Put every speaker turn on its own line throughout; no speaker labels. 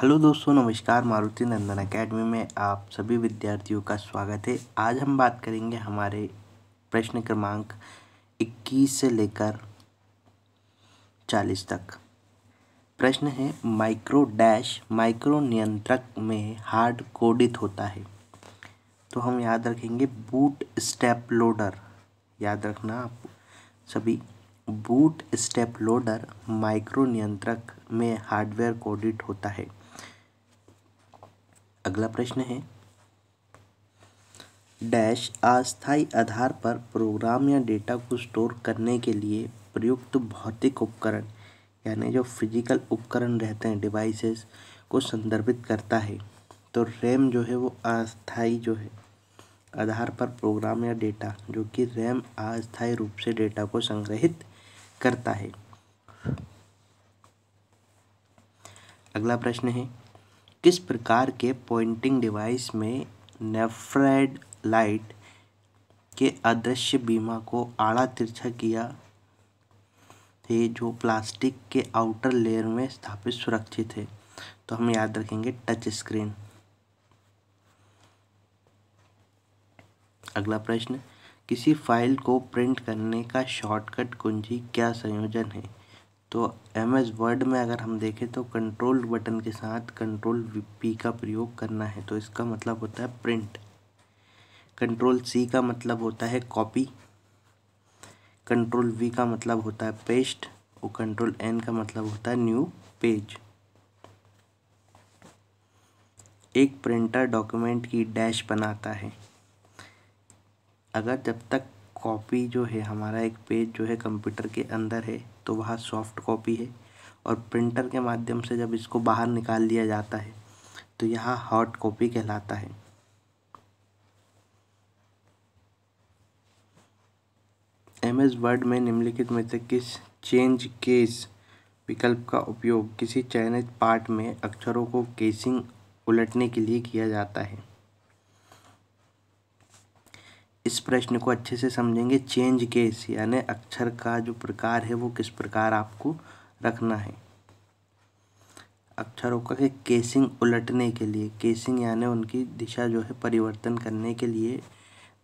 hello दोस्तों नमस्कार मारुति नंदन academy में आप सभी विद्यार्थियों का स्वागत है आज हम बात करेंगे हमारे प्रश्न क्रमांक 21 से लेकर 40 तक प्रश्न है माइक्रो डैश माइक्रो नियंत्रक में हार्ड कोडित होता है तो हम याद रखेंगे बूट स्टेप लोडर याद रखना आप सभी बूट स्टेप लोडर माइक्रो नियंत्रक में हार्डवेयर कोडिट होता है अगला प्रश्न है डैश अस्थायी आधार पर प्रोग्राम या डेटा को स्टोर करने के लिए प्रयुक्त भौतिक उपकरण यानी जो फिजिकल उपकरण रहते हैं डिवाइसेस को संदर्भित करता है तो रैम जो है वो अस्थायी जो है आधार पर प्रोग्राम या डेटा जो कि रैम अस्थायी रूप से डेटा को संग्रहित करता है अगला प्रश्न है किस प्रकार के पॉइंटिंग डिवाइस में नेफ्रेड लाइट के अदृश्य बीमा को आड़ा तिरछा किया थे जो प्लास्टिक के आउटर लेयर में स्थापित सुरक्षित है तो हम याद रखेंगे टच स्क्रीन अगला प्रश्न किसी फाइल को प्रिंट करने का शॉर्टकट कुंजी क्या संयोजन है तो एम एस वर्ड में अगर हम देखें तो कंट्रोल बटन के साथ कंट्रोल पी का प्रयोग करना है तो इसका मतलब होता है प्रिंट कंट्रोल सी का मतलब होता है कॉपी कंट्रोल वी का मतलब होता है पेस्ट और कंट्रोल एन का मतलब होता है न्यू पेज एक प्रिंटर डॉक्यूमेंट की डैश बनाता है अगर जब तक कॉपी जो है हमारा एक पेज जो है कंप्यूटर के अंदर है तो वहाँ सॉफ्ट कॉपी है और प्रिंटर के माध्यम से जब इसको बाहर निकाल लिया जाता है तो यहाँ हॉट कॉपी कहलाता है एम एस वर्ड में निम्नलिखित में से किस चेंज केस विकल्प का उपयोग किसी चयनित पार्ट में अक्षरों को केसिंग उलटने के लिए किया जाता है इस प्रश्न को अच्छे से समझेंगे चेंज केस यानी अक्षर का जो प्रकार है वो किस प्रकार आपको रखना है अक्षरों का के केसिंग उलटने के लिए केसिंग यानी उनकी दिशा जो है परिवर्तन करने के लिए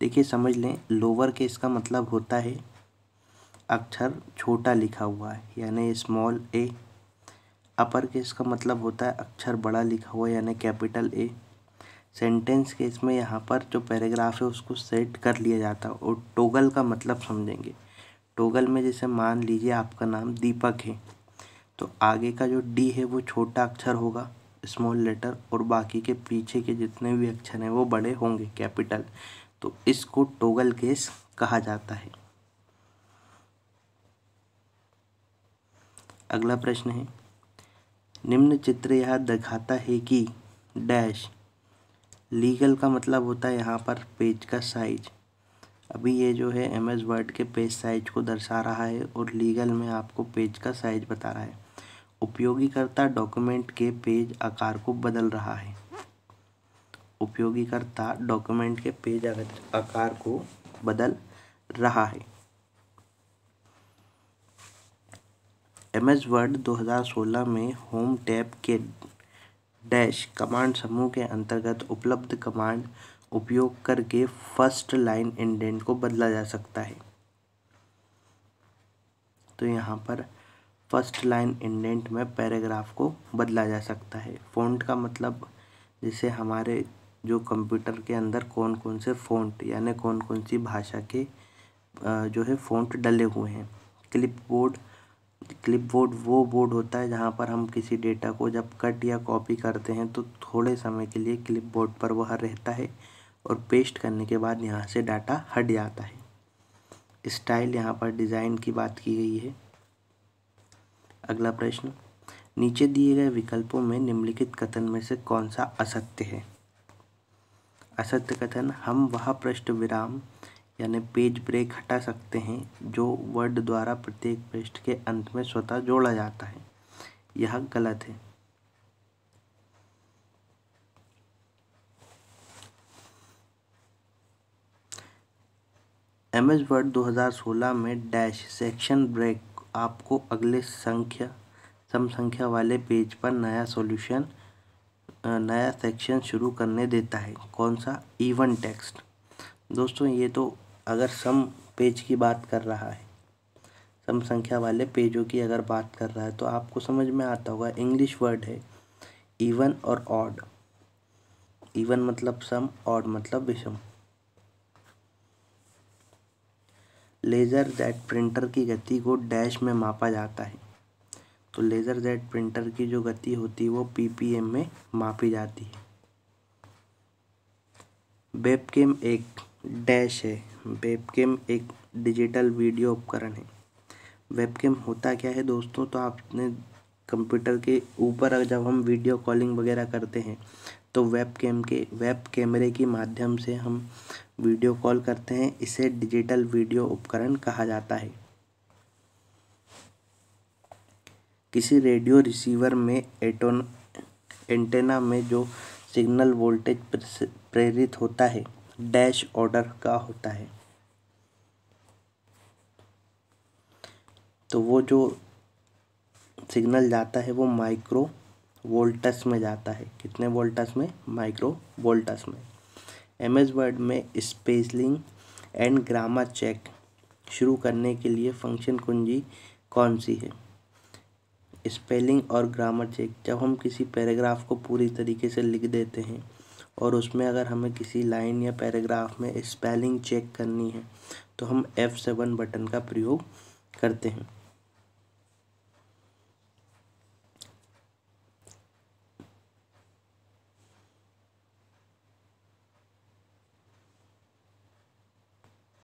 देखिए समझ लें लोअर केस का मतलब होता है अक्षर छोटा लिखा हुआ है यानी स्मॉल ए अपर केस का मतलब होता है अक्षर बड़ा लिखा हुआ यानी कैपिटल ए सेंटेंस के इसमें यहाँ पर जो पैराग्राफ है उसको सेट कर लिया जाता है और टोगल का मतलब समझेंगे टोगल में जैसे मान लीजिए आपका नाम दीपक है तो आगे का जो डी है वो छोटा अक्षर होगा स्मॉल लेटर और बाकी के पीछे के जितने भी अक्षर हैं वो बड़े होंगे कैपिटल तो इसको टोगल केस कहा जाता है अगला प्रश्न है निम्न चित्र यह दिखाता है कि डैश लीगल का मतलब होता है यहाँ पर पेज का साइज अभी ये जो है एम एस वर्ड के पेज साइज को दर्शा रहा है और लीगल में आपको पेज का साइज बता रहा है उपयोगीकर्ता डॉक्यूमेंट के पेज आकार को बदल रहा है उपयोगीकर्ता डॉक्यूमेंट के पेज आकार को बदल रहा है एम एस वर्ड 2016 में होम टैब के डैश कमांड समूह के अंतर्गत उपलब्ध कमांड उपयोग करके फर्स्ट लाइन इंडेंट को बदला जा सकता है तो यहाँ पर फर्स्ट लाइन इंडेंट में पैराग्राफ को बदला जा सकता है फ़ॉन्ट का मतलब जैसे हमारे जो कंप्यूटर के अंदर कौन कौन से फ़ॉन्ट यानी कौन कौन सी भाषा के जो है फ़ॉन्ट डले हुए हैं क्लिपबोर्ड क्लिपबोर्ड वो बोर्ड होता है जहाँ पर हम किसी डेटा को जब कट या कॉपी करते हैं तो थोड़े समय के लिए क्लिपबोर्ड पर वह रहता है और पेस्ट करने के बाद यहाँ से डाटा हट जाता है स्टाइल यहाँ पर डिज़ाइन की बात की गई है अगला प्रश्न नीचे दिए गए विकल्पों में निम्नलिखित कथन में से कौन सा असत्य है असत्य कथन हम वह पृष्ठ विराम यानी पेज ब्रेक हटा सकते हैं जो वर्ड द्वारा प्रत्येक पृष्ठ के अंत में स्वतः जोड़ा जाता है यह गलत है एम एस वर्ड 2016 में डैश सेक्शन ब्रेक आपको अगले संख्या सम संख्या वाले पेज पर नया सॉल्यूशन नया सेक्शन शुरू करने देता है कौन सा इवन टेक्स्ट दोस्तों ये तो अगर सम पेज की बात कर रहा है सम संख्या वाले पेजों की अगर बात कर रहा है तो आपको समझ में आता होगा इंग्लिश वर्ड है इवन और ऑड इवन मतलब सम ऑड मतलब विषम लेज़र जेट प्रिंटर की गति को डैश में मापा जाता है तो लेज़र जेट प्रिंटर की जो गति होती है वो पीपीएम में मापी जाती है वेबकेम एक डैश है वेबकेम एक डिजिटल वीडियो उपकरण है वेबकेम होता क्या है दोस्तों तो आपने कंप्यूटर के ऊपर जब हम वीडियो कॉलिंग वगैरह करते हैं तो वेब के वेब कैमरे के माध्यम से हम वीडियो कॉल करते हैं इसे डिजिटल वीडियो उपकरण कहा जाता है किसी रेडियो रिसीवर में एटोन एंटेना में जो सिग्नल वोल्टेज प्रेरित होता है डैश ऑर्डर का होता है तो वो जो सिग्नल जाता है वो माइक्रो वोल्टस में जाता है कितने वोल्टस में माइक्रो वोल्टस में एम एस वर्ड में स्पेसलिंग एंड ग्रामर चेक शुरू करने के लिए फंक्शन कुंजी कौन सी है स्पेलिंग और ग्रामर चेक जब हम किसी पैराग्राफ को पूरी तरीके से लिख देते हैं और उसमें अगर हमें किसी लाइन या पैराग्राफ में स्पेलिंग चेक करनी है तो हम एफ़ सेवन बटन का प्रयोग करते हैं